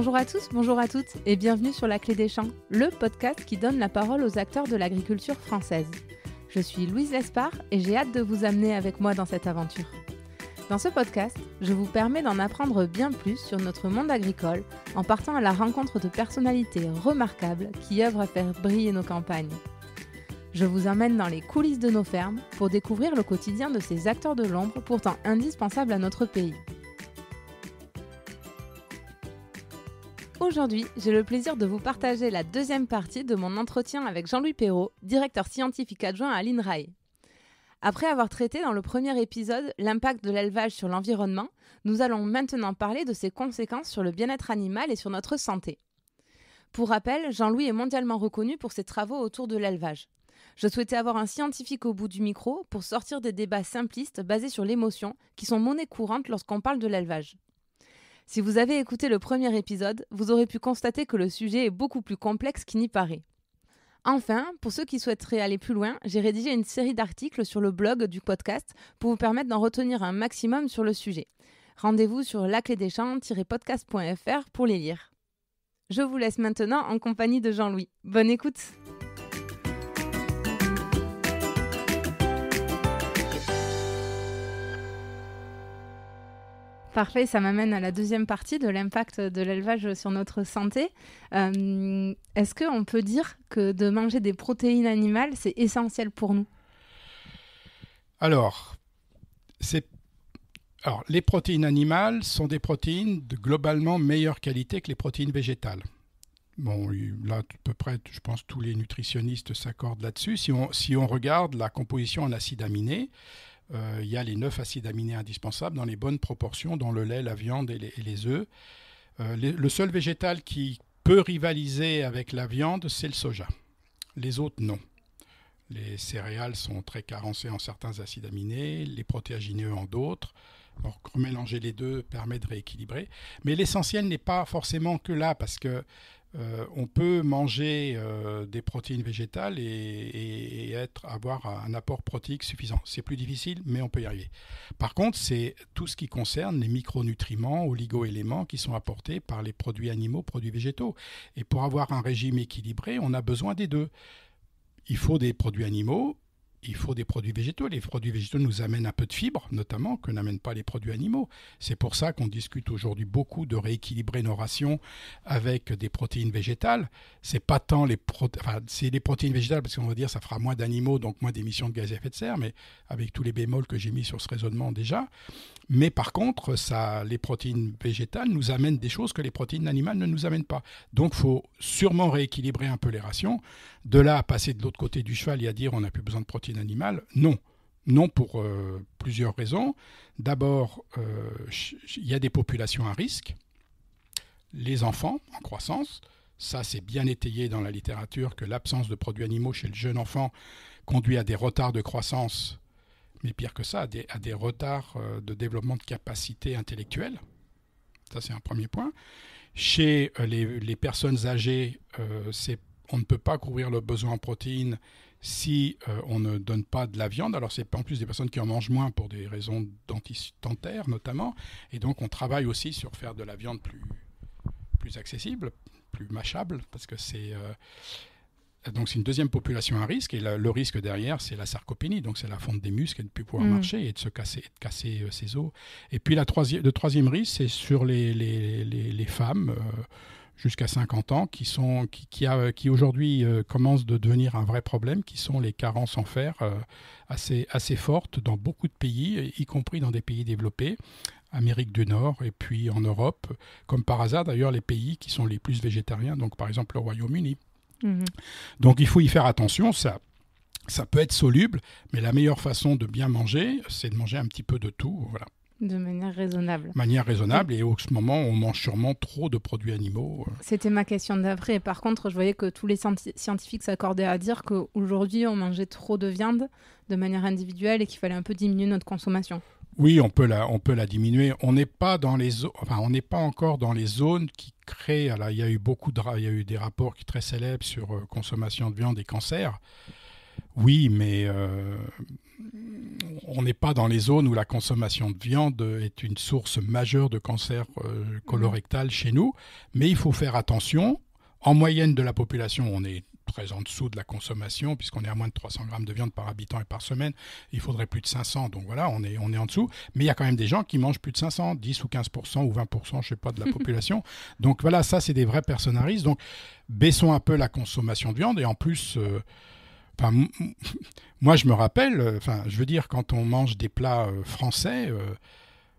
Bonjour à tous, bonjour à toutes et bienvenue sur La Clé des Champs, le podcast qui donne la parole aux acteurs de l'agriculture française. Je suis Louise Lespard et j'ai hâte de vous amener avec moi dans cette aventure. Dans ce podcast, je vous permets d'en apprendre bien plus sur notre monde agricole en partant à la rencontre de personnalités remarquables qui œuvrent à faire briller nos campagnes. Je vous emmène dans les coulisses de nos fermes pour découvrir le quotidien de ces acteurs de l'ombre pourtant indispensables à notre pays. Aujourd'hui, j'ai le plaisir de vous partager la deuxième partie de mon entretien avec Jean-Louis Perrault, directeur scientifique adjoint à l'INRAE. Après avoir traité dans le premier épisode l'impact de l'élevage sur l'environnement, nous allons maintenant parler de ses conséquences sur le bien-être animal et sur notre santé. Pour rappel, Jean-Louis est mondialement reconnu pour ses travaux autour de l'élevage. Je souhaitais avoir un scientifique au bout du micro pour sortir des débats simplistes basés sur l'émotion qui sont monnaie courante lorsqu'on parle de l'élevage. Si vous avez écouté le premier épisode, vous aurez pu constater que le sujet est beaucoup plus complexe qu'il n'y paraît. Enfin, pour ceux qui souhaiteraient aller plus loin, j'ai rédigé une série d'articles sur le blog du podcast pour vous permettre d'en retenir un maximum sur le sujet. Rendez-vous sur laclédeschamps-podcast.fr pour les lire. Je vous laisse maintenant en compagnie de Jean-Louis. Bonne écoute Parfait, ça m'amène à la deuxième partie de l'impact de l'élevage sur notre santé. Euh, est-ce qu'on peut dire que de manger des protéines animales, c'est essentiel pour nous Alors, alors, les protéines animales sont des protéines de globalement meilleure qualité que les protéines végétales. Bon, là, à peu près, je pense tous les nutritionnistes s'accordent là-dessus. Si on, si on regarde la composition en acides aminés, euh, il y a les 9 acides aminés indispensables dans les bonnes proportions dont le lait, la viande et les, œufs. Euh, le seul végétal qui peut rivaliser avec la viande, c'est le soja. Les autres, non. Les céréales sont très carencées en certains acides aminés, les protéagineux en d'autres. Donc mélanger les deux permet de rééquilibrer. Mais l'essentiel n'est pas forcément que là, parce que euh, on peut manger euh, des protéines végétales et, être, avoir un apport protéique suffisant. C'est plus difficile, mais on peut y arriver. Par contre, c'est tout ce qui concerne les micronutriments, oligoéléments qui sont apportés par les produits animaux, produits végétaux. Et pour avoir un régime équilibré, on a besoin des deux. Il faut des produits animaux, il faut des produits végétaux. Les produits végétaux nous amènent un peu de fibres, notamment, que n'amènent pas les produits animaux. C'est pour ça qu'on discute aujourd'hui beaucoup de rééquilibrer nos rations avec des protéines végétales. C'est pas tant les, protéines, c'est les protéines végétales, parce qu'on va dire ça fera moins d'animaux, donc moins d'émissions de gaz à effet de serre, mais avec tous les bémols que j'ai mis sur ce raisonnement déjà. Mais par contre, ça, les protéines végétales nous amènent des choses que les protéines animales ne nous amènent pas. Donc, il faut sûrement rééquilibrer un peu les rations. De là à passer de l'autre côté du cheval et à dire on n'a plus besoin de protéines d'animal Non. Non pour euh, plusieurs raisons. D'abord, euh, il y a des populations à risque. Les enfants en croissance, ça c'est bien étayé dans la littérature que l'absence de produits animaux chez le jeune enfant conduit à des retards de croissance, mais pire que ça, à des, retards euh, de développement de capacité intellectuelle. Ça c'est un premier point. Chez les, personnes âgées, on ne peut pas couvrir le besoin en protéines si euh, on ne donne pas de la viande. Alors c'est en plus des personnes qui en mangent moins pour des raisons dentaires notamment. Et donc on travaille aussi sur faire de la viande plus, accessible, plus mâchable, parce que c'est... Euh, donc c'est une deuxième population à risque et le risque derrière c'est la sarcopénie, donc c'est la fonte des muscles et de ne plus pouvoir mm. marcher et de se casser, de casser euh, ses os. Et puis le troisième risque c'est sur les, les femmes jusqu'à 50 ans, qui, sont, qui, qui, qui aujourd'hui commence euh, commencent de devenir un vrai problème, qui sont les carences en fer euh, assez, assez fortes dans beaucoup de pays, y compris dans des pays développés, Amérique du Nord et puis en Europe, comme par hasard d'ailleurs les pays qui sont les plus végétariens, donc par exemple le Royaume-Uni. Mmh. Donc il faut y faire attention, ça ça peut être soluble, mais la meilleure façon de bien manger, c'est de manger un petit peu de tout. Voilà. De manière raisonnable. De Manière raisonnable, et au ce moment, on mange sûrement trop de produits animaux. Euh. C'était ma question d'après. Par contre, je voyais que tous les scientifiques s'accordaient à dire qu'aujourd'hui, on mangeait trop de viande de manière individuelle et qu'il fallait un peu diminuer notre consommation. Oui, on peut la, on peut la diminuer. On n'est pas dans les, enfin, on n'est pas encore dans les zones qui créent. Alors, il y a eu beaucoup de, il y eu des rapports très célèbres sur euh, consommation de viande et cancer. Oui, mais euh, on n'est pas dans les zones où la consommation de viande est une source majeure de cancer euh, colorectal chez nous, mais il faut faire attention. En moyenne de la population, on est très en dessous de la consommation, puisqu'on est à moins de 300 grammes de viande par habitant et par semaine. Il faudrait plus de 500, donc voilà, on est, on est en dessous. Mais il y a quand même des gens qui mangent plus de 500, 10 ou 15 ou 20 je ne sais pas, de la population. donc voilà, ça, c'est des vrais personnalistes. Donc baissons un peu la consommation de viande et en plus. Euh, moi, je me rappelle, euh, enfin, je veux dire, quand on mange des plats euh, français, euh,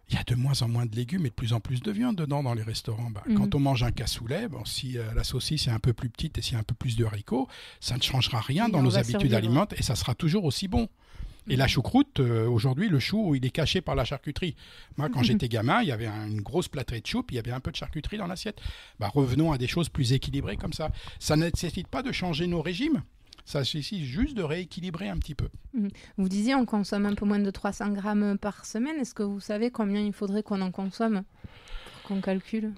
il y a de moins en moins de légumes et de plus en plus de viande dedans dans les restaurants. Bah, quand mhm. on mange un cassoulet, bon, si la saucisse est un peu plus petite et s'il y a un peu plus de haricots, ça ne changera rien dans nos habitudes alimentaires et ça sera toujours aussi bon. Et la mhm. choucroute, aujourd'hui, le chou, il est caché par la charcuterie. Moi, quand mhm. j'étais gamin, il y avait une grosse plâtrée de chou, puis il y avait un peu de charcuterie dans l'assiette. Bah, revenons à des choses plus équilibrées comme ça. Ça ne nécessite pas de changer nos régimes. Ça suffit juste de rééquilibrer un petit peu. Mhm. Vous disiez on consomme un peu moins de 300 grammes par semaine. Est-ce que vous savez combien il faudrait qu'on en consomme pour qu'on calcule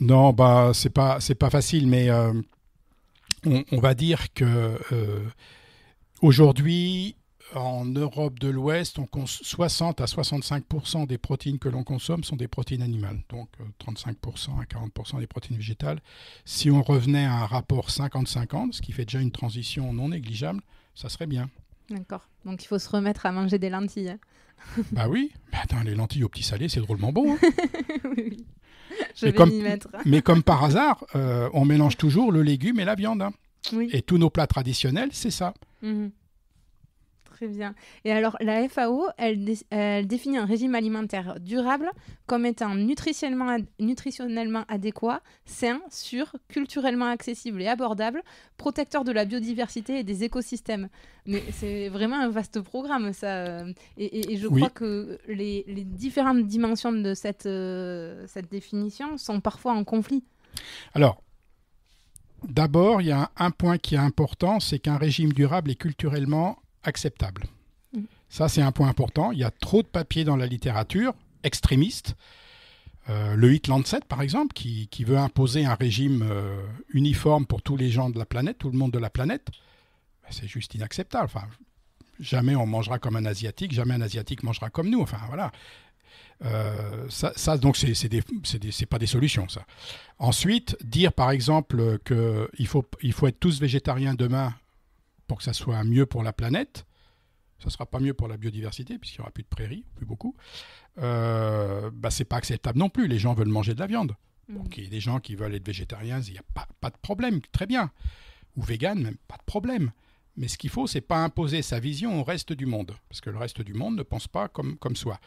Non, bah c'est pas c'est pas facile, mais euh, on, va dire que euh, aujourd'hui en Europe de l'Ouest, on 60 à 65 des protéines que l'on consomme sont des protéines animales, donc 35 euh, à 40 des protéines végétales. Si on revenait à un rapport 50-50, ce qui fait déjà une transition non négligeable, ça serait bien. D'accord. Donc il faut se remettre à manger des lentilles. Hein. bah oui. Bah, les lentilles au petit salé, c'est drôlement bon. Hein. oui, Je vais comme, mettre. mais comme par hasard, euh, on mélange toujours le légume et la viande. Hein. Oui. Et tous nos plats traditionnels, c'est ça. Mmh. Très bien. Et alors, la FAO, elle, définit un régime alimentaire durable comme étant nutritionnellement, nutritionnellement adéquat, sain, sûr, culturellement accessible et abordable, protecteur de la biodiversité et des écosystèmes. Mais c'est vraiment un vaste programme, ça. Et, je crois que les, différentes dimensions de cette, euh, cette définition sont parfois en conflit. Alors, D'abord, il y a un point qui est important, c'est qu'un régime durable est culturellement acceptable. Mm. Ça, c'est un point important. Il y a trop de papiers dans la littérature extrémiste. Euh, le 8 Lancet, par exemple, qui, qui veut imposer un régime euh, uniforme pour tous les gens de la planète, tout le monde de la planète, ben, c'est juste inacceptable. Enfin, jamais on mangera comme un Asiatique, jamais un Asiatique mangera comme nous. Enfin, voilà. Euh, ça, ça, donc, c'est pas des solutions, ça. Ensuite, dire, par exemple, qu'il faut, il faut être tous végétariens demain pour que ça soit mieux pour la planète. Ça ne sera pas mieux pour la biodiversité, puisqu'il n'y aura plus de prairies, plus beaucoup. Euh, bah, c'est pas acceptable non plus. Les gens veulent manger de la viande. Mm. Donc, il y a des gens qui veulent être végétariens, il n'y a pas, de problème, très bien. Ou vegan, même pas de problème. Mais ce qu'il faut, c'est pas imposer sa vision au reste du monde, parce que le reste du monde ne pense pas comme, comme soi.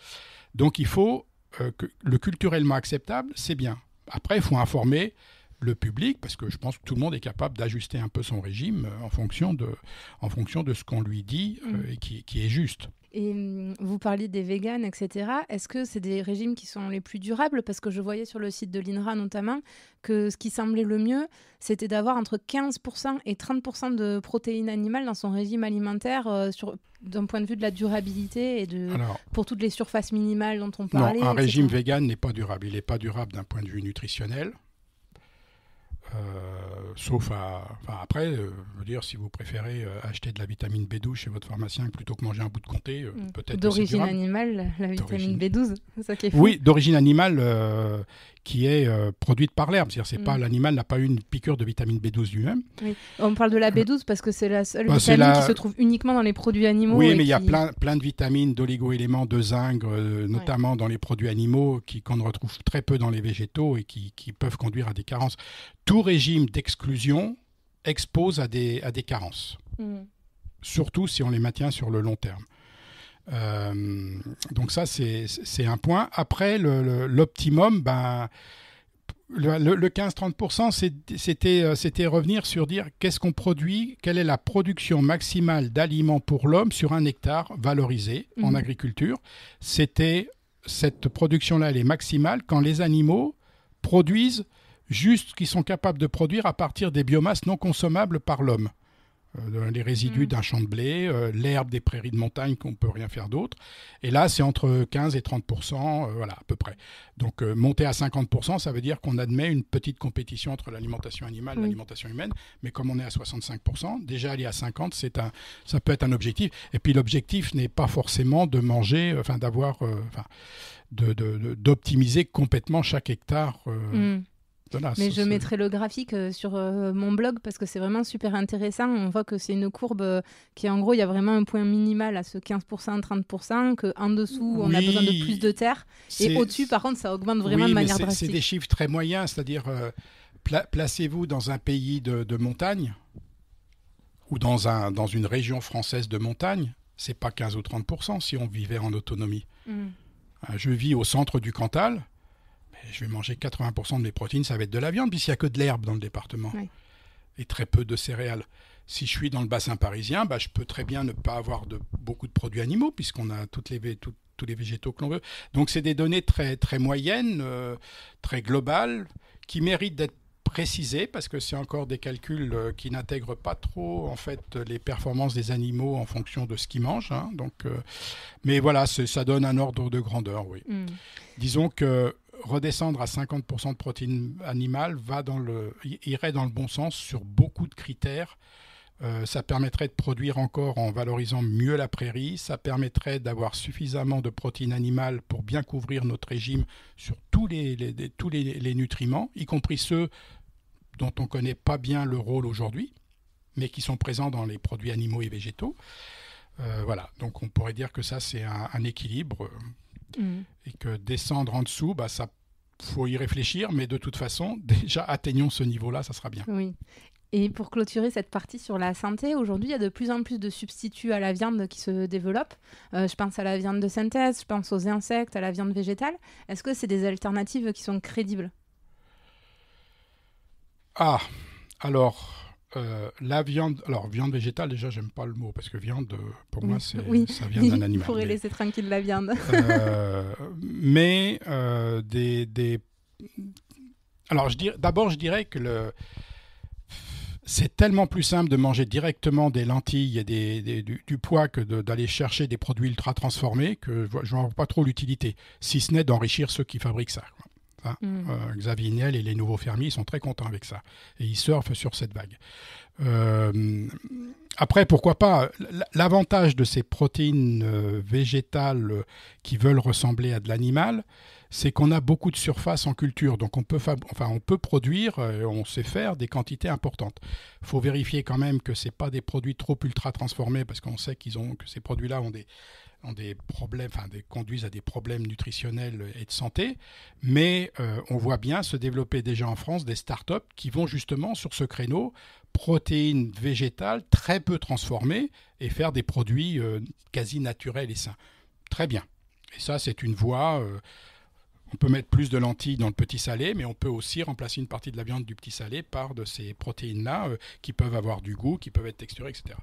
Donc, il faut euh, que le culturellement acceptable, c'est bien. Après, il faut informer le public, parce que je pense que tout le monde est capable d'ajuster un peu son régime euh, en fonction de, en fonction de ce qu'on lui dit euh, mm. et qui, est juste. Et mm, vous parliez des véganes, etc. Est-ce que c'est des régimes qui sont les plus durables Parce que je voyais sur le site de l'INRA notamment que ce qui semblait le mieux, c'était d'avoir entre 15% et 30% de protéines animales dans son régime alimentaire euh, d'un point de vue de la durabilité et de, pour toutes les surfaces minimales dont on parlait. Non, un régime végan n'est pas durable. Il n'est pas durable d'un point de vue nutritionnel. Euh, sauf à, après, euh, veux dire, si vous préférez euh, acheter de la vitamine B12 chez votre pharmacien plutôt que manger un bout de comté, mm. peut-être. D'origine animale, la vitamine B12, ça qui est fou. Oui, d'origine animale qui est produite par l'herbe. C'est-à-dire, c'est mm. pas l'animal n'a pas eu une piqûre de vitamine B12 lui-même. Oui. On parle de la B12 parce que c'est la seule bah, vitamine qui se trouve uniquement dans les produits animaux. Oui, mais il y a plein, plein de vitamines, d'oligo-éléments, de zinc, notamment dans les produits animaux, qui qu'on ne retrouve très peu dans les végétaux et qui, qui peuvent conduire à des carences. Tout tout régime d'exclusion expose à des, à des carences, mm. surtout si on les maintient sur le long terme. Euh, donc ça, c'est un point. Après, l'optimum, ben, le, 15-30%, euh, c'était revenir sur dire qu'est-ce qu'on produit, quelle est la production maximale d'aliments pour l'homme sur un hectare valorisé mm-hmm. en agriculture. C'était cette production-là, elle est maximale quand les animaux produisent juste qu'ils sont capables de produire à partir des biomasses non consommables par l'homme. Euh, les résidus mm. d'un champ de blé, euh, l'herbe des prairies de montagne qu'on ne peut rien faire d'autre. Et là, c'est entre 15 et 30 euh, voilà, à peu près. Donc, monter à 50 ça veut dire qu'on admet une petite compétition entre l'alimentation animale et mm. l'alimentation humaine. Mais comme on est à 65 déjà aller à 50 ça peut être un objectif. Et puis, l'objectif n'est pas forcément de manger, enfin, d'avoir, d'optimiser complètement chaque hectare. Mm. Mais je mettrai le graphique euh, sur euh, mon blog parce que c'est vraiment super intéressant. On voit que c'est une courbe euh, qui, en gros, il y a vraiment un point minimal à ce 15%, 30%, qu'en dessous, on a besoin de plus de terre. Et au-dessus, par contre, ça augmente vraiment de manière drastique. C'est des chiffres très moyens, c'est-à-dire placez-vous dans un pays de, montagne ou dans, un, dans une région française de montagne, c'est pas 15 ou 30% si on vivait en autonomie. Mm. Je vis au centre du Cantal je vais manger 80% de mes protéines, ça va être de la viande, puisqu'il n'y a que de l'herbe dans le département. Et très peu de céréales. Si je suis dans le bassin parisien, bah, je peux très bien ne pas avoir de, beaucoup de produits animaux, puisqu'on a toutes les, tous les végétaux que l'on veut. Donc c'est des données très, très moyennes, euh, très globales, qui méritent d'être précisées, parce que c'est encore des calculs euh, qui n'intègrent pas trop en fait les performances des animaux en fonction de ce qu'ils mangent. Hein. donc, euh, mais voilà, ça donne un ordre de grandeur, oui. Hmm. Disons que redescendre à 50% de protéines animales va dans le, irait dans le bon sens sur beaucoup de critères. Euh, ça permettrait de produire encore en valorisant mieux la prairie, ça permettrait d'avoir suffisamment de protéines animales pour bien couvrir notre régime sur tous les, tous les, nutriments, y compris ceux dont on ne connaît pas bien le rôle aujourd'hui, mais qui sont présents dans les produits animaux et végétaux. Euh, voilà, donc on pourrait dire que ça c'est un équilibre euh, Mm. Et que descendre en dessous, bah, ça faut y réfléchir, mais de toute façon, déjà atteignons ce niveau-là, ça sera bien. Oui. Et pour clôturer cette partie sur la santé, aujourd'hui, il y a de plus en plus de substituts à la viande qui se développent. Euh, je pense à la viande de synthèse, je pense aux insectes, à la viande végétale. Est-ce que c'est des alternatives qui sont crédibles Ah, alors, euh, la viande, alors viande végétale, déjà, j'aime pas le mot parce que viande, euh, pour moi, c'est oui. ça vient d'un animal. Il faudrait laisser tranquille la viande. Euh, mais des, alors je dirais d'abord, je dirais que c'est tellement plus simple de manger directement des lentilles et du, pois que d'aller chercher des produits ultra transformés que je vois pas trop l'utilité, si ce n'est d'enrichir ceux qui fabriquent ça. Quoi. Hein, mm. euh, Xavier Niel et les nouveaux fermiers sont très contents avec ça. Et ils surfent sur cette vague. Euh, après, pourquoi pas L'avantage de ces protéines euh, végétales qui veulent ressembler à de l'animal, c'est qu'on a beaucoup de surface en culture. Donc on peut, enfin, on peut produire, on sait faire des quantités importantes. Il faut vérifier quand même que ce pas des produits trop ultra transformés, parce qu'on sait qu'ils ont, que ces produits-là ont des ont des problèmes, enfin, des, conduisent à des problèmes nutritionnels et de santé, mais euh, on voit bien se développer déjà en France des start-up qui vont justement sur ce créneau protéines végétales très peu transformées et faire des produits euh, quasi naturels et sains. Très bien. Et ça, c'est une voie. Euh, on peut mettre plus de lentilles dans le petit salé, mais on peut aussi remplacer une partie de la viande du petit salé par de ces protéines-là qui peuvent avoir du goût, qui peuvent être texturées, etc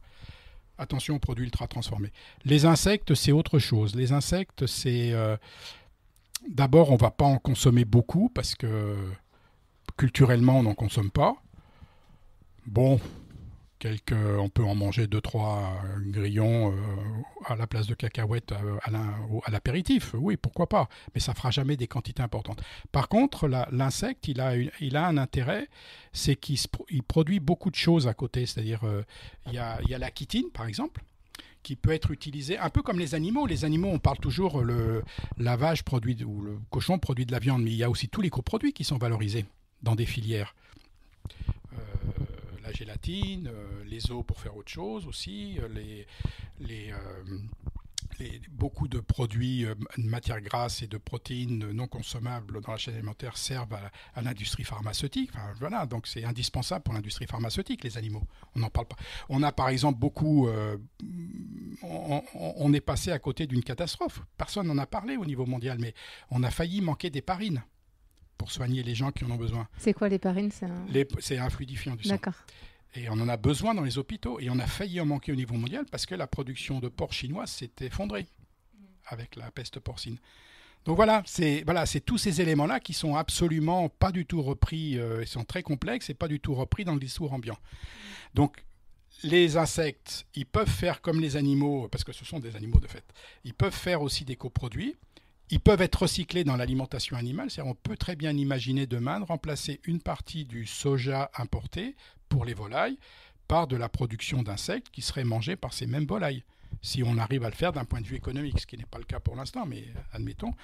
attention aux produits ultra transformés. Les insectes, c'est autre chose. Les insectes, c'est... Euh, d'abord, on ne va pas en consommer beaucoup parce que culturellement, on n'en consomme pas. Bon, on peut en manger deux trois euh, grillons euh, à la place de cacahuètes euh, à l'apéritif. Oui, pourquoi pas. Mais ça fera jamais des quantités importantes. Par contre, l'insecte, il a, un intérêt, c'est qu'il produit beaucoup de choses à côté. C'est-à-dire, il y a, la chitine, par exemple qui peut être utilisée un peu comme les animaux. Les animaux, on parle toujours le lavage produit ou le cochon produit de la viande, mais il y a aussi tous les coproduits qui sont valorisés dans des filières la gélatine, euh, les os pour faire autre chose aussi, euh, les, euh, les, beaucoup de produits de matières grasses et de protéines non consommables dans la chaîne alimentaire servent à, l'industrie pharmaceutique. voilà, donc c'est indispensable pour l'industrie pharmaceutique, les animaux. On n'en parle pas. On a par exemple beaucoup. on, est passé à côté d'une catastrophe. Personne n'en a parlé au niveau mondial, mais on a failli manquer des parines pour soigner les gens qui en ont besoin. C'est quoi parines C'est un... fluidifiant du sang. Et on en a besoin dans les hôpitaux. Et on a failli en manquer au niveau mondial parce que la production de porc chinois s'est effondrée avec la peste porcine. Donc voilà, c'est voilà, tous ces éléments-là qui sont absolument pas du tout repris, ils euh, sont très complexes et pas du tout repris dans le discours ambiant. Donc les insectes, ils peuvent faire comme les animaux, parce que ce sont des animaux de fait, ils peuvent faire aussi des coproduits. Ils peuvent être recyclés dans l'alimentation animale, c'est-à-dire on peut très bien imaginer demain de remplacer une partie du soja importé pour les volailles par de la production d'insectes qui seraient mangés par ces mêmes volailles si on arrive à le faire d'un point de vue économique, ce qui n'est pas le cas pour l'instant, mais admettons.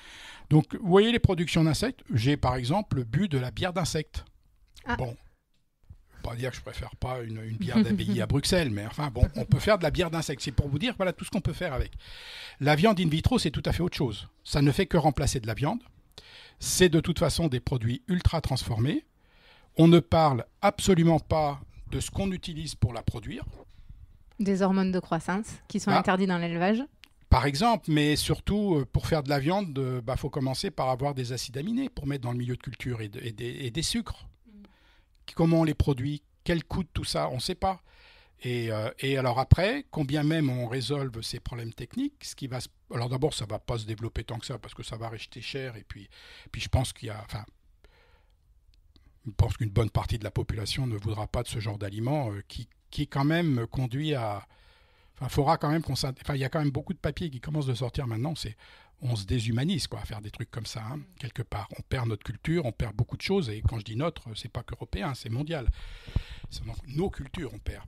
Donc, vous voyez les productions d'insectes. J'ai par exemple bu de la bière d'insectes. Ah. Bon, pas dire que je préfère pas une, bière d'abbaye à Bruxelles, mais enfin bon, on peut faire de la bière d'insectes. C'est pour vous dire, voilà tout ce qu'on peut faire avec. La viande in vitro, c'est tout à fait autre chose. Ça ne fait que remplacer de la viande. C'est de toute façon des produits ultra transformés. On ne parle absolument pas de ce qu'on utilise pour la produire. Des hormones de croissance qui sont ah. interdites dans l'élevage par exemple, mais surtout euh, pour faire de la viande, il euh, bah, faut commencer par avoir des acides aminés pour mettre dans le milieu de culture et des, sucres comment on les produit, quel coûte tout ça, on ne sait pas. Euh, et, alors après, combien même on résolve ces problèmes techniques, ce qui va alors d'abord ça va pas se développer tant que ça parce que ça va rester cher et puis puis je pense qu'il y a enfin pense qu'une bonne partie de la population ne voudra pas de ce genre d'aliments euh, qui, qui quand même conduit à faudra quand même il y a quand même beaucoup de papiers qui commencent de sortir maintenant c'est on se déshumanise quoi, à faire des trucs comme ça, hein, mm. quelque part. On perd notre culture, on perd beaucoup de choses, et quand je dis notre, c'est pas qu'européen, c'est mondial. Nos cultures, on perd.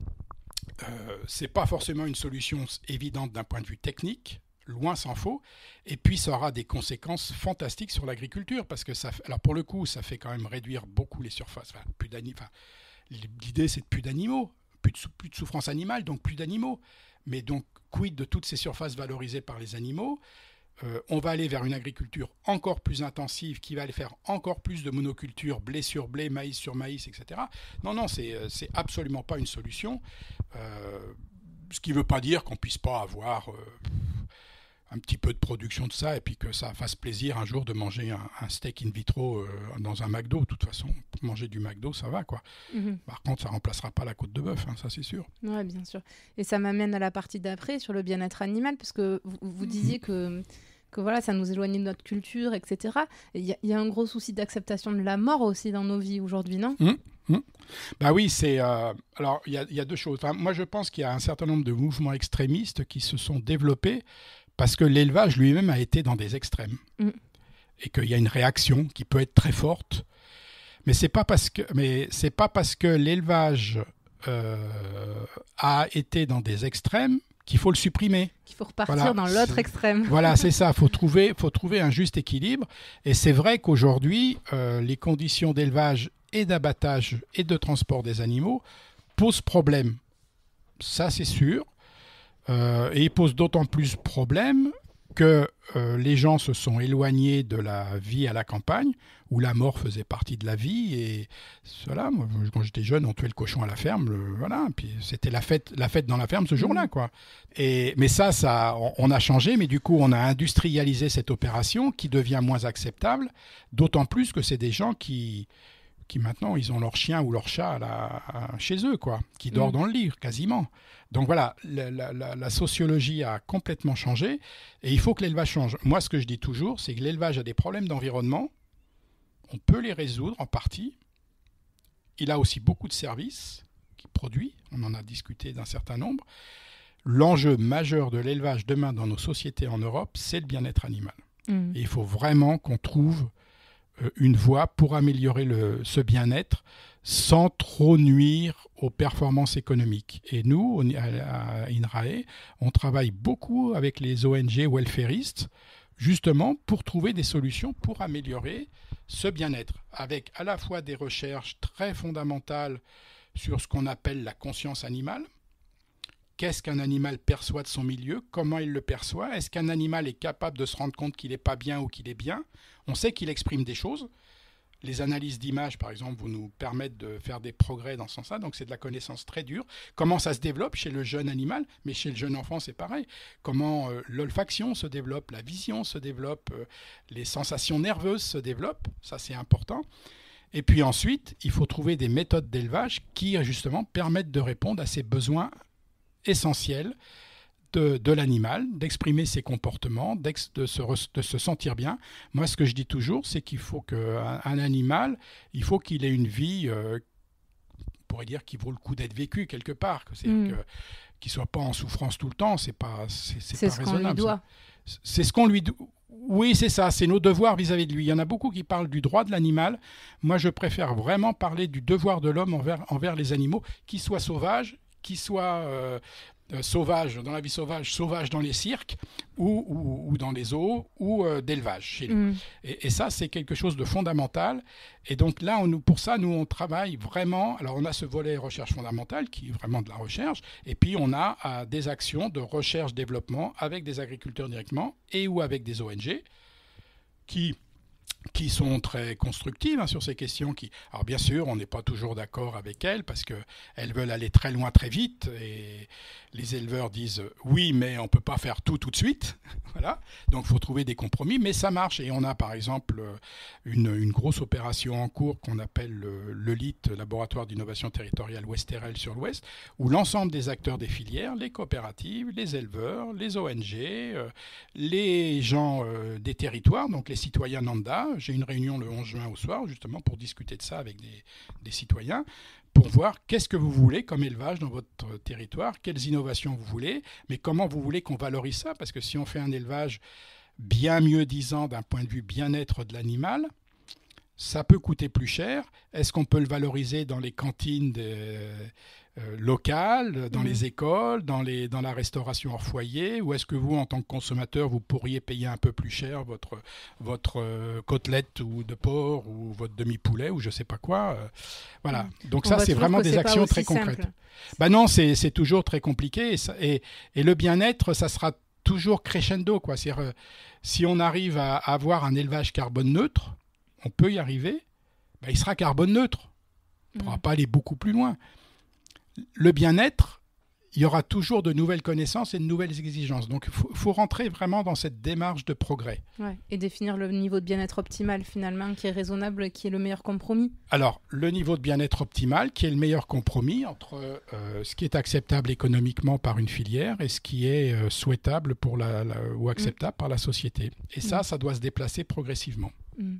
Euh, c'est pas forcément une solution évidente d'un point de vue technique, loin s'en faut, et puis ça aura des conséquences fantastiques sur l'agriculture, parce que ça, pour le coup, ça fait quand même réduire beaucoup les surfaces. plus l'idée c'est de plus d'animaux, plus de, plus de souffrance animale, donc plus d'animaux. Mais donc, quid de toutes ces surfaces valorisées par les animaux euh, on va aller vers une agriculture encore plus intensive qui va aller faire encore plus de monoculture, blé sur blé, maïs sur maïs, etc. Non, non, euh, c'est, absolument pas une solution. Euh, ce qui ne veut pas dire qu'on puisse pas avoir un petit peu de production de ça et puis que ça fasse plaisir un jour de manger un, steak in vitro dans un McDo. De toute façon, manger du McDo, ça va quoi. Mhm. Par contre, ça remplacera pas la côte de bœuf, hein, ça c'est sûr. Oui, bien sûr. Et ça m'amène à la partie d'après sur le bien-être animal, parce que vous, mhm. disiez que que voilà, ça nous éloignait de notre culture, etc. Il y, a un gros souci d'acceptation de la mort aussi dans nos vies aujourd'hui, non mmh, mmh. Bah oui, c'est. Euh, alors, il y, a deux choses. moi, je pense qu'il y a un certain nombre de mouvements extrémistes qui se sont développés parce que l'élevage lui-même a été dans des extrêmes. Mmh. Et qu'il y a une réaction qui peut être très forte. Mais c'est pas parce que, mais c'est pas parce que l'élevage euh, a été dans des extrêmes qu'il faut le supprimer. Qu'il faut repartir dans l'autre extrême. Voilà, c'est ça. Il faut trouver, faut trouver un juste équilibre. Et c'est vrai qu'aujourd'hui, euh, les conditions d'élevage et d'abattage et de transport des animaux posent problème. Ça, c'est sûr. Euh, et ils posent d'autant plus problème que euh, les gens se sont éloignés de la vie à la campagne, où la mort faisait partie de la vie. Et cela, quand j'étais jeune, on tuait le cochon à la ferme, voilà. Puis c'était la fête, la fête dans la ferme ce jour-là, mmh. quoi. Et mais ça, ça, on, a changé, mais du coup, on a industrialisé cette opération qui devient moins acceptable, d'autant plus que c'est des gens qui qui maintenant, ils ont leur chien ou leur chat là, chez eux, quoi, qui dort mm. dans le lit quasiment. Donc voilà, la, sociologie a complètement changé et il faut que l'élevage change. Moi, ce que je dis toujours, c'est que l'élevage a des problèmes d'environnement. On peut les résoudre en partie. Il a aussi beaucoup de services qui produit. On en a discuté d'un certain nombre. L'enjeu majeur de l'élevage demain dans nos sociétés en Europe, c'est le bien-être animal. Mm. Et il faut vraiment qu'on trouve euh, une voie pour améliorer ce bien-être sans trop nuire aux performances économiques. Et nous, à, INRAE, on travaille beaucoup avec les ONG welfaristes, justement pour trouver des solutions pour améliorer ce bien-être, avec à la fois des recherches très fondamentales sur ce qu'on appelle la conscience animale, qu'est-ce qu'un animal perçoit de son milieu, comment il le perçoit, est-ce qu'un animal est capable de se rendre compte qu'il n'est pas bien ou qu'il est bien. On sait qu'il exprime des choses. Les analyses d'images, par exemple, vous nous permettent de faire des progrès dans ce sens-là, donc c'est de la connaissance très dure. Comment ça se développe chez le jeune animal, mais chez le jeune enfant, c'est pareil. Comment euh, l'olfaction se développe, la vision se développe, euh, les sensations nerveuses se développent, ça c'est important. Et puis ensuite, il faut trouver des méthodes d'élevage qui, justement, permettent de répondre à ces besoins essentiel de, l'animal, d'exprimer ses comportements, de se, de se, sentir bien. Moi, ce que je dis toujours, c'est qu'il faut qu'un un animal, il faut qu'il ait une vie, euh, on pourrait dire, qui vaut le coup d'être vécu quelque part. cest à hmm. que soit pas en souffrance tout le temps, c'est pas pas ce raisonnable. C'est ce qu'on lui doit. Oui, c'est ça, c'est nos devoirs vis-à-vis de lui. Il y en a beaucoup qui parlent du droit de l'animal. Moi, je préfère vraiment parler du devoir de l'homme envers, envers les animaux, qu'ils soient sauvages qui soient euh, euh, sauvage dans la vie sauvage, sauvage dans les cirques ou, dans les eaux ou euh, d'élevage chez nous. Mm. Et, ça, c'est quelque chose de fondamental. Et donc là, pour ça, nous, on travaille vraiment. Alors, on a ce volet recherche fondamentale qui est vraiment de la recherche. Et puis, on a des actions de recherche-développement avec des agriculteurs directement et ou avec des ONG qui qui sont très constructives hein, sur ces questions. Qui, alors bien sûr, on n'est pas toujours d'accord avec elles parce qu'elles veulent aller très loin très vite et les éleveurs disent oui, mais on ne peut pas faire tout tout de suite. voilà. Donc il faut trouver des compromis, mais ça marche. Et on a par exemple une, une grosse opération en cours qu'on appelle le, LIT, Laboratoire d'innovation territoriale ouest sur l'Ouest, où l'ensemble des acteurs des filières, les coopératives, les éleveurs, les ONG, euh, les gens euh, des territoires, donc les citoyens Nanda. J'ai une réunion le 11 juin au soir, justement, pour discuter de ça avec des, citoyens, pour voir qu'est-ce que vous voulez comme élevage dans votre territoire, quelles innovations vous voulez, mais comment vous voulez qu'on valorise ça, parce que si on fait un élevage bien mieux disant d'un point de vue bien-être de l'animal, ça peut coûter plus cher. Est-ce qu'on peut le valoriser dans les cantines de, euh, local dans les mhm. écoles, dans, les, dans la restauration hors foyer Ou est-ce que vous, en tant que consommateur, vous pourriez payer un peu plus cher votre, votre euh, côtelette ou de porc ou votre demi-poulet ou je ne sais pas quoi euh, Voilà. Mhm. Donc ça, c'est vraiment des actions très concrètes. Ben non, c'est toujours très compliqué. Et, et, le bien-être, ça sera toujours crescendo. Quoi. si on arrive à, avoir un élevage carbone neutre, on peut y arriver, bah, il sera carbone neutre. On ne pourra mhm. pas aller beaucoup plus loin le bien-être, il y aura toujours de nouvelles connaissances et de nouvelles exigences. Donc il faut, rentrer vraiment dans cette démarche de progrès. et définir le niveau de bien-être optimal finalement qui est raisonnable, qui est le meilleur compromis. Alors le niveau de bien-être optimal qui est le meilleur compromis entre euh, ce qui est acceptable économiquement par une filière et ce qui est euh, souhaitable pour ou acceptable mm. par la société. Et ça, mm. ça doit se déplacer progressivement. Mm.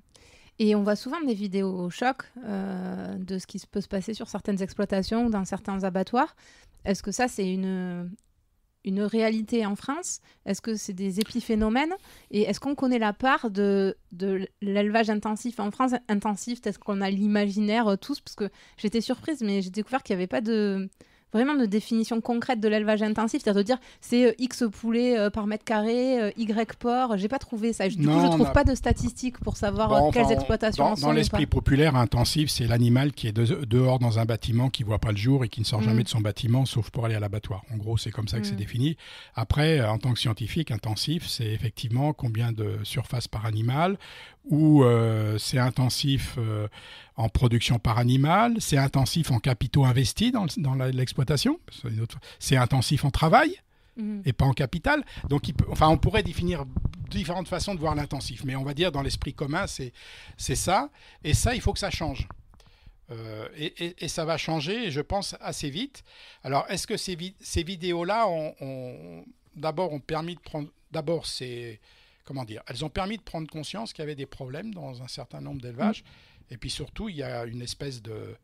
Et on voit souvent des vidéos au choc euh, de ce qui peut se passer sur certaines exploitations ou dans certains abattoirs. Est-ce que ça, c'est une, une réalité en France Est-ce que c'est des épiphénomènes Et est-ce qu'on connaît la part de, de l'élevage intensif en France Intensif, Est-ce qu'on a l'imaginaire euh, tous, parce que j'étais surprise, mais j'ai découvert qu'il n'y avait pas de, vraiment de définition concrète de l'élevage intensif, c'est-à-dire de dire c'est euh, X poulet euh, par mètre carré, euh, Y porc. J'ai pas trouvé ça. Du coup, je trouve pas de statistiques pour savoir quelles exploitations. Dans, dans l'esprit populaire, intensif, c'est l'animal qui est dehors dans un bâtiment, qui voit pas le jour et qui ne sort jamais mm. de son bâtiment, sauf pour aller à l'abattoir. En gros, c'est comme ça que c'est mm. défini. Après, en tant que scientifique, intensif, c'est effectivement combien de surfaces par animal, où euh, c'est intensif euh, en production par animal, c'est intensif en capitaux investis dans, l'exploitation, c'est intensif en travail mhm. et pas en capital. Donc, enfin, on pourrait définir différentes façons de voir l'intensif, mais on va dire dans l'esprit commun, c'est ça. Et ça, il faut que ça change. Euh, et, ça va changer, je pense, assez vite. Alors, est-ce que ces, ces vidéos-là, d'abord, ont permis de prendre... D'abord, c'est comment dire, elles ont permis de prendre conscience qu'il y avait des problèmes dans un certain nombre d'élevages. Mm. Et puis surtout, il y a une espèce de,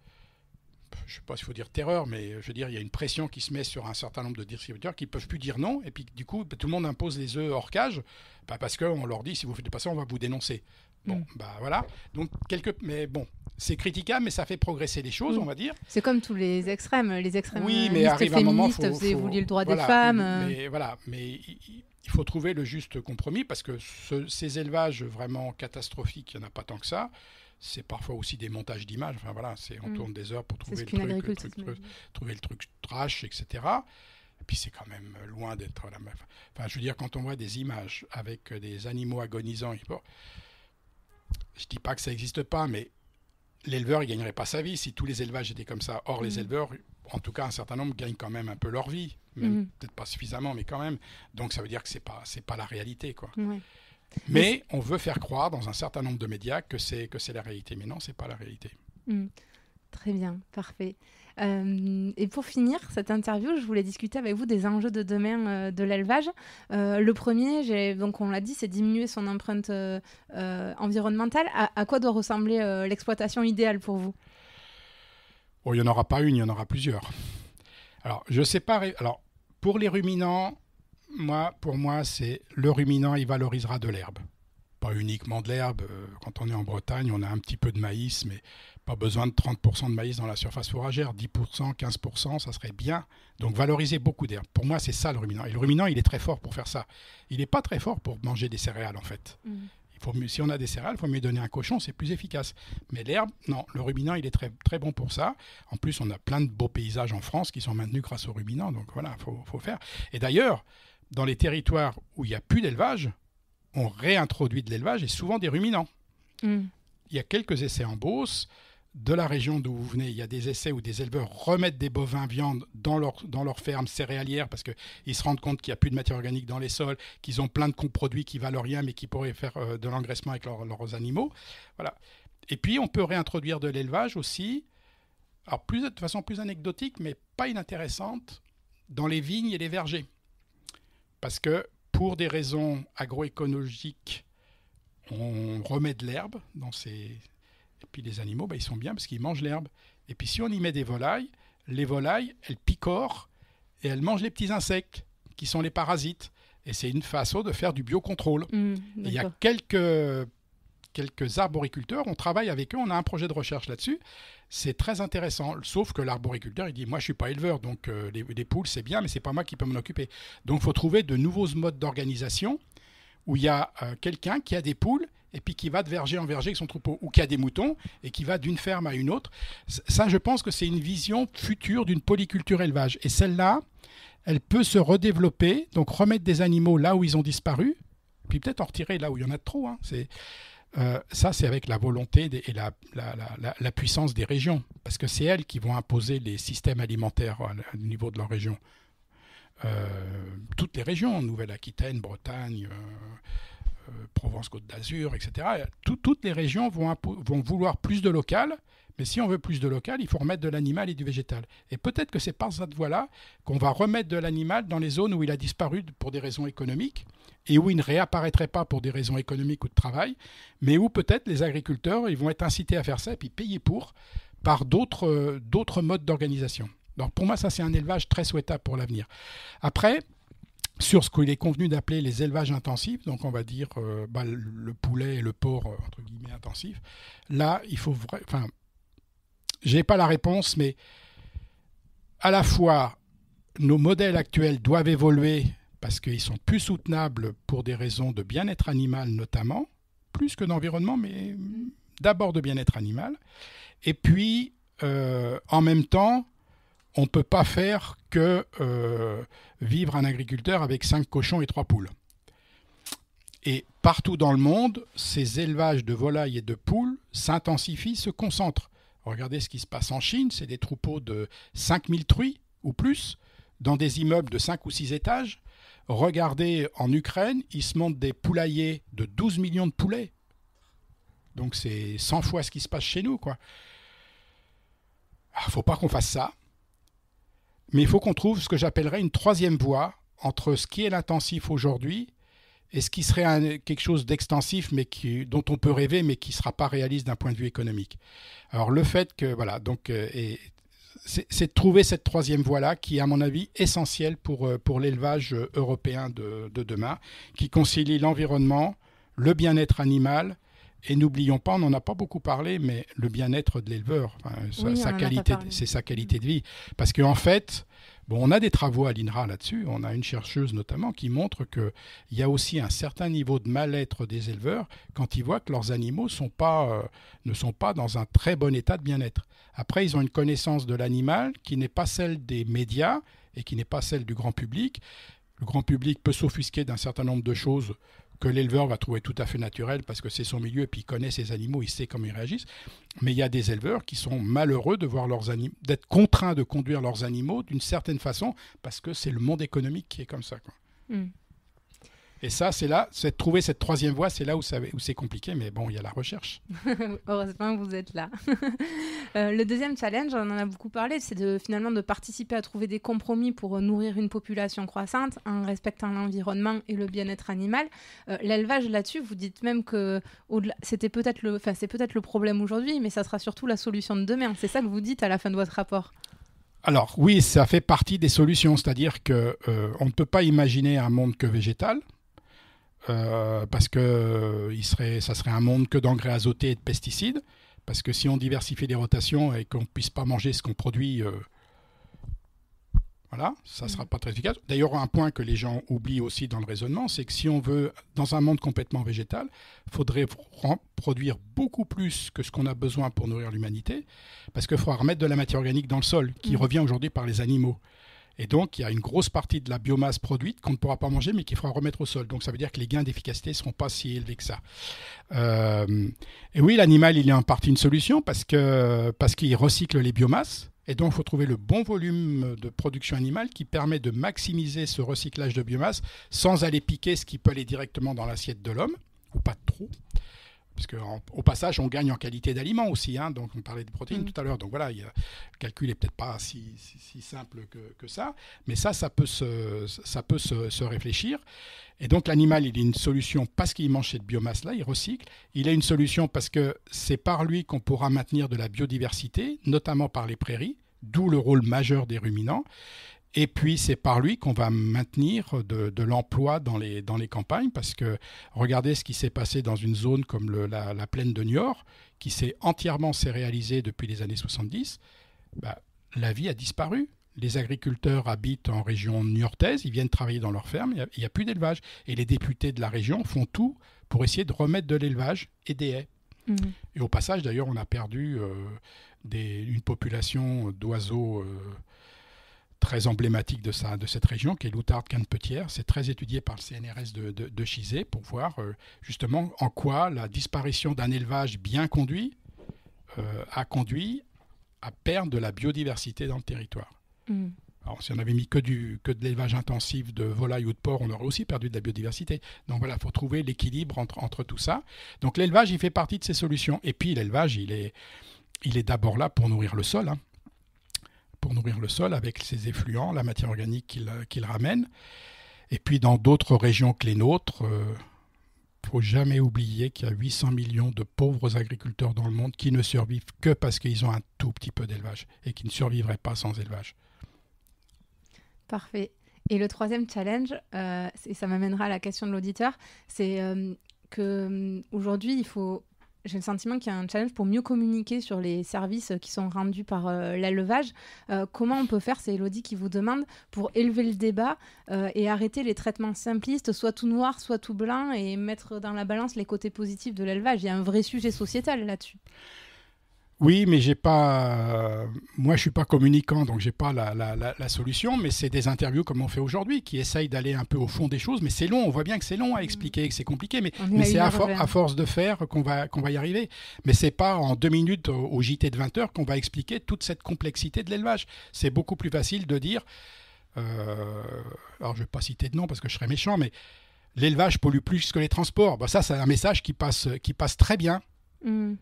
je ne sais pas s'il faut dire terreur, mais je veux dire, il y a une pression qui se met sur un certain nombre de distributeurs qui ne peuvent plus dire non. Et puis, du coup, tout le monde impose les œufs hors cage pas bah, parce qu'on leur dit si vous faites pas ça, on va vous dénoncer. Bon, mm. bah voilà. Donc, quelques. Mais bon, c'est critiquable, mais ça fait progresser les choses, mm. on va dire. C'est comme tous les extrêmes. Les extrêmes oui, mais arrive un moment. Faut, le droit des femmes. Euh. mais voilà. Mais il faut trouver le juste compromis parce que ces élevages vraiment catastrophiques, il n'y en a pas tant que ça. C'est parfois aussi des montages d'images. Enfin voilà, on mm. tourne des heures pour trouver le truc, trouver le truc trash, etc. Et puis c'est quand même loin d'être la même. Enfin, je veux dire, quand on voit des images avec des animaux agonisants, je dis pas que ça n'existe pas, mais l'éleveur ne gagnerait pas sa vie si tous les élevages étaient comme ça. Or, les mm. éleveurs en tout cas, un certain nombre gagnent quand même un peu leur vie, mhm. peut-être pas suffisamment, mais quand même. Donc ça veut dire que c'est pas c'est pas la réalité, quoi. Mais on veut faire croire dans un certain nombre de médias que c'est que c'est la réalité, mais non, c'est pas la réalité. Mhm. Très bien, parfait. Euh, et pour finir cette interview, je voulais discuter avec vous des enjeux de demain euh, de l'élevage. Euh, le premier, donc on l'a dit, c'est diminuer son empreinte environnementale. à, quoi doit ressembler l'exploitation idéale pour vous il n'y en aura pas une, il y en aura plusieurs. Alors, je sais pas. Alors, pour les ruminants, moi, pour moi, c'est le ruminant, il valorisera de l'herbe. Pas uniquement de l'herbe. Euh, quand on est en Bretagne, on a un petit peu de maïs, mais pas besoin de 30% de maïs dans la surface fourragère. 10%, 15%, ça serait bien. Donc valoriser beaucoup d'herbe. Pour moi, c'est ça le ruminant. Et le ruminant, il est très fort pour faire ça. Il n'est pas très fort pour manger des céréales, en fait. Mmh si on a des céréales, il faut mieux donner un cochon, c'est plus efficace. Mais l'herbe, non, le ruminant, il est très, très bon pour ça. En plus, on a plein de beaux paysages en France qui sont maintenus grâce au ruminant, donc voilà, il faut, faire. Et d'ailleurs, dans les territoires où il n'y a plus d'élevage, on réintroduit de l'élevage et souvent des ruminants. Mm. Il y a quelques essais en Beauce de la région d'où vous venez, il y a des essais où des éleveurs remettent des bovins viande dans leur, dans leur ferme céréalière parce qu'ils se rendent compte qu'il n'y a plus de matière organique dans les sols, qu'ils ont plein de produits qui valent rien mais qui pourraient faire euh, de l'engraissement avec leurs animaux. Voilà. Et puis on peut réintroduire de l'élevage aussi, alors plus, de façon plus anecdotique mais pas inintéressante, dans les vignes et les vergers. Parce que pour des raisons agroécologiques, on remet de l'herbe dans ces puis les animaux, ben, ils sont bien parce qu'ils mangent l'herbe. Et puis si on y met des volailles, les volailles, elles picorent et elles mangent les petits insectes qui sont les parasites. Et c'est une façon de faire du biocontrôle. Mmh, il y a quelques, quelques arboriculteurs, on travaille avec eux, on a un projet de recherche là-dessus. C'est très intéressant, sauf que l'arboriculteur, il dit, moi je suis pas éleveur, donc euh, les, poules, c'est bien, mais ce n'est pas moi qui peux m'en occuper. Donc il faut trouver de nouveaux modes d'organisation où il y a euh, quelqu'un qui a des poules et puis qui va de verger en verger avec son troupeau, ou qui a des moutons, et qui va d'une ferme à une autre. Ça, je pense que c'est une vision future d'une polyculture élevage. Et celle-là, elle peut se redévelopper, donc remettre des animaux là où ils ont disparu, puis peut-être en retirer là où il y en a trop. Hein. C'est, euh, ça, c'est avec la volonté et la, la, la, puissance des régions, parce que c'est elles qui vont imposer les systèmes alimentaires au niveau de leur région. Euh, toutes les régions, Nouvelle-Aquitaine, Bretagne. Euh, euh, Provence-Côte d'Azur, etc. toutes les régions vont, vouloir plus de local, mais si on veut plus de local, il faut remettre de l'animal et du végétal. Et peut-être que c'est par cette voie-là qu'on va remettre de l'animal dans les zones où il a disparu pour des raisons économiques et où il ne réapparaîtrait pas pour des raisons économiques ou de travail, mais où peut-être les agriculteurs ils vont être incités à faire ça et puis payer pour par d'autres euh, modes d'organisation. Donc pour moi, ça c'est un élevage très souhaitable pour l'avenir. Après, sur ce qu'il est convenu d'appeler les élevages intensifs, donc on va dire euh, bah, le poulet et le porc, euh, entre guillemets, intensifs, là, il faut... Enfin, j'ai pas la réponse, mais à la fois, nos modèles actuels doivent évoluer parce qu'ils sont plus soutenables pour des raisons de bien-être animal notamment, plus que d'environnement, mais mm. d'abord de bien-être animal. Et puis, euh, en même temps, on ne peut pas faire que euh, vivre un agriculteur avec 5 cochons et 3 poules. Et partout dans le monde, ces élevages de volailles et de poules s'intensifient, se concentrent. Regardez ce qui se passe en Chine, c'est des troupeaux de 5000 truies ou plus dans des immeubles de 5 ou 6 étages. Regardez en Ukraine, ils se montent des poulaillers de 12 millions de poulets. Donc c'est 100 fois ce qui se passe chez nous. Il ne ah, faut pas qu'on fasse ça. Mais il faut qu'on trouve ce que j'appellerais une troisième voie entre ce qui est l'intensif aujourd'hui et ce qui serait quelque chose d'extensif, mais dont on peut rêver, mais qui ne sera pas réaliste d'un point de vue économique. Alors le fait que voilà, donc euh, c'est de trouver cette troisième voie-là qui à mon avis, essentielle pour, euh, pour l'élevage européen de, demain, qui concilie l'environnement, le bien-être animal et n'oublions pas, on n'en a pas beaucoup parlé, mais le bien-être de l'éleveur, sa, c'est sa qualité de vie. Parce qu'en en fait, bon, on a des travaux à l'INRA là-dessus, on a une chercheuse notamment qui montre qu'il y a aussi un certain niveau de mal-être des éleveurs quand ils voient que leurs animaux euh, ne sont pas dans un très bon état de bien-être. Après, ils ont une connaissance de l'animal qui n'est pas celle des médias et qui n'est pas celle du grand public. Le grand public peut s'offusquer d'un certain nombre de choses que l'éleveur va trouver tout à fait naturel parce que c'est son milieu et puis il connaît ses animaux, il sait comment ils réagissent. Mais il y a des éleveurs qui sont malheureux de voir leurs animaux, d'être contraints de conduire leurs animaux d'une certaine façon parce que c'est le monde économique qui est comme ça. Quoi. Hmm. Et ça, c'est là, c'est trouver cette troisième voie, c'est là où, où c'est compliqué, mais bon, il y a la recherche. Heureusement, vous êtes là. Euh, le deuxième challenge, on en a beaucoup parlé, c'est de, finalement de participer à trouver des compromis pour euh, nourrir une population croissante en respectant l'environnement et le bien-être animal. Euh, l'élevage là-dessus, vous dites même que c'était peut-être le, c'est peut-être le problème aujourd'hui, mais ça sera surtout la solution de demain. C'est ça que vous dites à la fin de votre rapport. Alors oui, ça fait partie des solutions, c'est-à-dire que on ne peut pas imaginer un monde que végétal, euh, parce que euh, il serait, ça serait un monde que d'engrais azotés et de pesticides. Parce que si on diversifie les rotations et qu'on ne puisse pas manger ce qu'on produit, euh, voilà, ça ne sera mm. pas très efficace. D'ailleurs, un point que les gens oublient aussi dans le raisonnement, c'est que si on veut, dans un monde complètement végétal, il faudrait produire beaucoup plus que ce qu'on a besoin pour nourrir l'humanité, parce qu'il faudra remettre de la matière organique dans le sol, qui mm. revient aujourd'hui par les animaux. Et donc, il y a une grosse partie de la biomasse produite qu'on ne pourra pas manger, mais qu'il faudra remettre au sol. Donc, ça veut dire que les gains d'efficacité ne seront pas si élevés que ça. Euh, et oui, l'animal, il est en partie une solution parce qu'il parce qu'il recycle les biomasses. Et donc, il faut trouver le bon volume de production animale qui permet de maximiser ce recyclage de biomasse sans aller piquer ce qui peut aller directement dans l'assiette de l'homme, ou pas trop parce qu'au passage, on gagne en qualité d'aliment aussi. Hein. donc, on parlait de protéines mm. tout à l'heure. Donc, voilà, le calcul n'est peut-être pas si, simple que, ça. Mais ça, ça peut se, se réfléchir. Et donc, l'animal, il a une solution parce qu'il mange cette biomasse-là, il recycle. Il a une solution parce que c'est par lui qu'on pourra maintenir de la biodiversité, notamment par les prairies, d'où le rôle majeur des ruminants. Et puis c'est par lui qu'on va maintenir de, l'emploi dans les, dans les campagnes, parce que regardez ce qui s'est passé dans une zone comme la, plaine de Niort, qui s'est entièrement céréalisée depuis les années 70, bah, la vie a disparu. Les agriculteurs habitent en région niortaise, ils viennent travailler dans leurs fermes, il n'y a, plus d'élevage. Et les députés de la région font tout pour essayer de remettre de l'élevage et des haies. Mmh. Et au passage, d'ailleurs, on a perdu euh, une population d'oiseaux. Euh, très emblématique de, de cette région, qui est l'Outarde-Canepetière. C'est très étudié par le CNRS de, de, Chizé pour voir euh, justement en quoi la disparition d'un élevage bien conduit euh, a conduit à perdre de la biodiversité dans le territoire. Hmm. Alors, si on avait mis que, du, que de l'élevage intensif de volailles ou de porcs, on aurait aussi perdu de la biodiversité. Donc voilà, il faut trouver l'équilibre entre, entre tout ça. Donc l'élevage, il fait partie de ces solutions. Et puis l'élevage, il est, il est d'abord là pour nourrir le sol. Hein pour nourrir le sol avec ses effluents, la matière organique qu'il euh, ramène. Et puis dans d'autres régions que les nôtres, il euh, faut jamais oublier qu'il y a 800 millions de pauvres agriculteurs dans le monde qui ne survivent que parce qu'ils ont un tout petit peu d'élevage et qui ne survivraient pas sans élevage. Parfait. Et le troisième challenge, euh, et ça m'amènera à la question de l'auditeur, c'est que qu'aujourd'hui, il faut j'ai le sentiment qu'il y a un challenge pour mieux communiquer sur les services qui sont rendus par euh, l'élevage. Euh, comment on peut faire, c'est Elodie qui vous demande, pour élever le débat euh, et arrêter les traitements simplistes, soit tout noir, soit tout blanc, et mettre dans la balance les côtés positifs de l'élevage. Il y a un vrai sujet sociétal là-dessus. Oui, mais j'ai pas. Euh, moi, je suis pas communicant, donc j'ai pas la, solution. Mais c'est des interviews comme on fait aujourd'hui, qui essayent d'aller un peu au fond des choses. Mais c'est long. On voit bien que c'est long à expliquer, que c'est compliqué. Mais, c'est à, à, force de faire qu'on va qu'on va y arriver. Mais c'est pas en deux minutes au, JT de 20 heures qu'on va expliquer toute cette complexité de l'élevage. C'est beaucoup plus facile de dire. Euh, alors, je vais pas citer de nom parce que je serais méchant, mais l'élevage pollue plus que les transports. Bah, ça, c'est un message qui passe qui passe très bien. Hmm.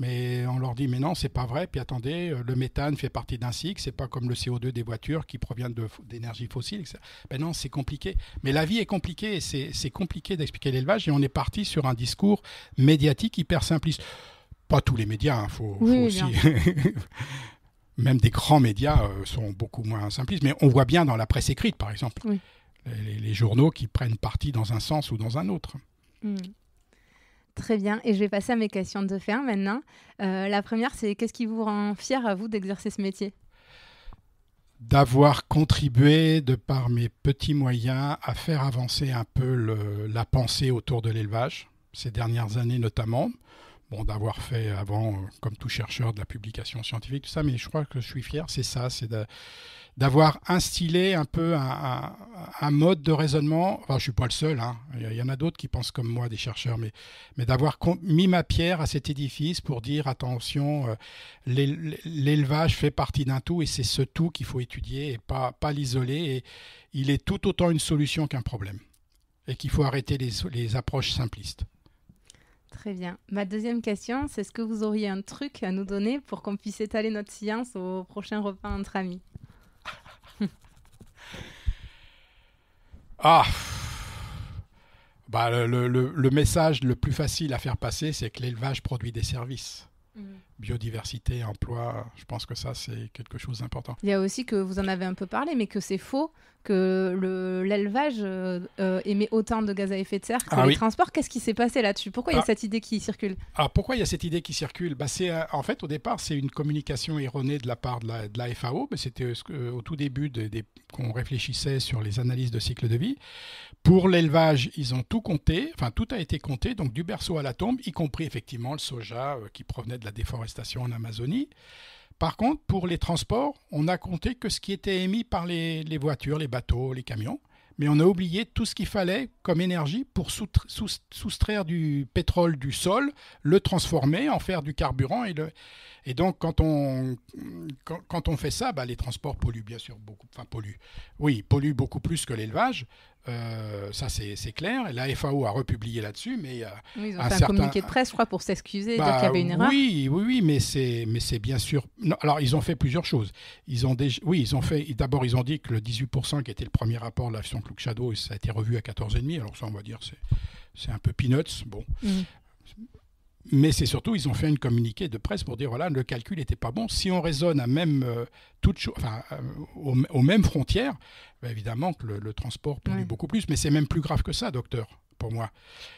Mais on leur dit, mais non, c'est pas vrai. Puis attendez, euh, le méthane fait partie d'un cycle, c'est pas comme le CO2 des voitures qui provient d'énergie fossile. Etc. Ben non, c'est compliqué. Mais la vie est compliquée, c'est compliqué d'expliquer l'élevage et on est parti sur un discours médiatique hyper simpliste. Pas tous les médias, il hein. faut, aussi. Même des grands médias euh, sont beaucoup moins simplistes, mais on voit bien dans la presse écrite, par exemple, les, journaux qui prennent parti dans un sens ou dans un autre. Mmh. Très bien, et je vais passer à mes questions de fin maintenant. Euh, la première, c'est qu'est-ce qui vous rend fier à vous d'exercer ce métier D'avoir contribué, de par mes petits moyens, à faire avancer un peu la pensée autour de l'élevage, ces dernières années notamment. Bon, d'avoir fait avant, euh, comme tout chercheur, de la publication scientifique, tout ça, mais je crois que je suis fier, c'est ça, c'est de d'avoir instillé un peu un, mode de raisonnement. Enfin, je suis pas le seul. Hein. Il y en a d'autres qui pensent comme moi, des chercheurs, mais, d'avoir mis ma pierre à cet édifice pour dire attention, euh, l'élevage fait partie d'un tout et c'est ce tout qu'il faut étudier et pas, pas l'isoler. Et il est tout autant une solution qu'un problème et qu'il faut arrêter les, les approches simplistes. Très bien. Ma deuxième question, c'est est-ce que vous auriez un truc à nous donner pour qu'on puisse étaler notre science au prochain repas entre amis Ah bah, le, le, le, message le plus facile à faire passer, c'est que l'élevage produit des services. Mm. Biodiversité, emploi, je pense que ça, c'est quelque chose d'important. Il y a aussi que vous en avez un peu parlé, mais que c'est faux que l'élevage euh, euh, émet autant de gaz à effet de serre que ah les transports. Qu'est-ce qui s'est passé là-dessus Pourquoi il y a ah. cette idée qui circule Alors pourquoi il y a cette idée qui circule bah, c'est, euh, En fait, au départ, c'est une communication erronée de la part de la, FAO. Mais c'était au tout début qu'on réfléchissait sur les analyses de cycle de vie. Pour l'élevage, ils ont tout compté, enfin tout a été compté, donc du berceau à la tombe, y compris effectivement le soja qui provenait de la déforestation en Amazonie. Par contre, pour les transports, on a compté que ce qui était émis par les, voitures, les bateaux, les camions, mais on a oublié tout ce qu'il fallait comme énergie pour soustraire du pétrole du sol, le transformer, en faire du carburant. Et, donc, quand on, fait ça, bah, les transports polluent bien sûr beaucoup, enfin polluent, oui, polluent beaucoup plus que l'élevage. Euh, ça, c'est clair. La FAO a republié là-dessus, mais... Euh, oui, ils ont un fait un communiqué de presse, je crois, pour s'excuser qu'il y bah, avait une erreur. Oui, oui, oui, mais c'est bien sûr... alors, ils ont fait plusieurs choses. Ils ont déjà... Oui, ils ont fait... D'abord, ils ont dit que le 18% qui était le premier rapport de l'action Luke Shadow, ça a été revu à 14,5. Alors ça, on va dire, c'est un peu peanuts. Bon... Mmh mais c'est surtout, ils ont fait une communiqué de presse pour dire voilà, le calcul n'était pas bon. Si on raisonne à même, euh, toute euh, aux, mêmes frontières, bah, évidemment que le, transport pollue beaucoup plus. Mais c'est même plus grave que ça, docteur, pour moi.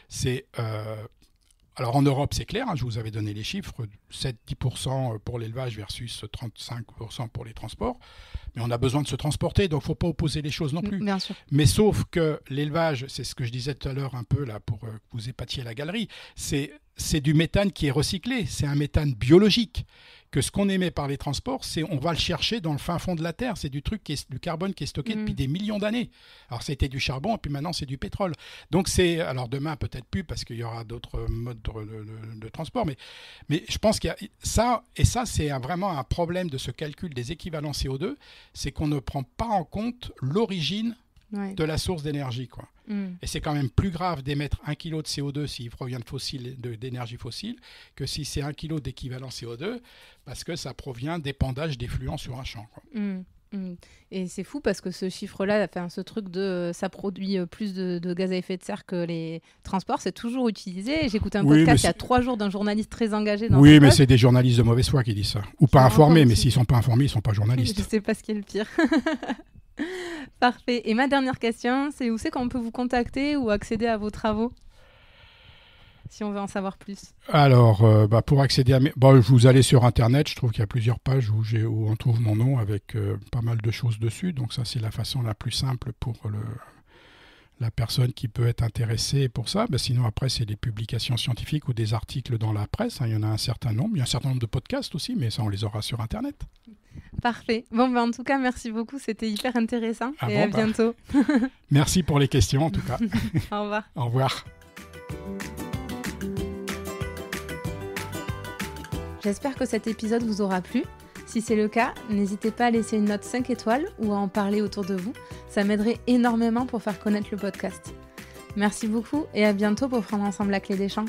C'est euh, alors en Europe, c'est clair, hein, je vous avais donné les chiffres, 7-10% euh, pour l'élevage versus 35% pour les transports. Mais on a besoin de se transporter, donc il ne faut pas opposer les choses non mm, plus. Mais sauf que l'élevage, c'est ce que je disais tout à l'heure un peu là pour euh, que vous épatiez la galerie, c'est du méthane qui est recyclé, c'est un méthane biologique que ce qu'on émet par les transports, c'est on va le chercher dans le fin fond de la Terre. C'est du truc qui du carbone qui est stocké depuis mm. des millions d'années. Alors c'était du charbon, et puis maintenant c'est du pétrole. Donc c'est alors demain peut-être plus parce qu'il y aura d'autres modes de, transport, mais mais je pense qu'il ça et ça c'est vraiment un problème de ce calcul des équivalents CO2, c'est qu'on ne prend pas en compte l'origine de la source d'énergie quoi. Mm. Et c'est quand même plus grave d'émettre un kilo de CO2 s'il provient de fossiles, d'énergie fossile que si c'est un kilo d'équivalent CO2 parce que ça provient d'épandage d'effluents sur un champ. Mm. Mm. Et c'est fou parce que ce chiffre-là, enfin, ce truc de ça produit euh, plus de, gaz à effet de serre que les transports, c'est toujours utilisé. écouté un podcast il y a trois jours d'un journaliste très engagé. Dans oui, mais c'est des journalistes de mauvaise foi qui disent ça. Ou pas informés, mais s'ils sont pas informés, ils sont pas journalistes. Je ne sais pas ce qui est le pire. Parfait. Et ma dernière question, c'est où c'est qu'on peut vous contacter ou accéder à vos travaux si on veut en savoir plus Alors, euh, bah, pour accéder à mes... Bon, bah, vous allez sur Internet, je trouve qu'il y a plusieurs pages où, où on trouve mon nom avec euh, pas mal de choses dessus. Donc ça, c'est la façon la plus simple pour le, la personne qui peut être intéressée pour ça. Ben, sinon, après, c'est des publications scientifiques ou des articles dans la presse. Hein. Il y en a un certain nombre. Il y a un certain nombre de podcasts aussi, mais ça, on les aura sur Internet. Parfait. Bon, ben, en tout cas, merci beaucoup. C'était hyper intéressant. Ah et à bah. bientôt. merci pour les questions, en tout cas. Au revoir. Au revoir. J'espère que cet épisode vous aura plu. Si c'est le cas, n'hésitez pas à laisser une note 5 étoiles ou à en parler autour de vous. Ça m'aiderait énormément pour faire connaître le podcast. Merci beaucoup et à bientôt pour prendre ensemble la clé des champs.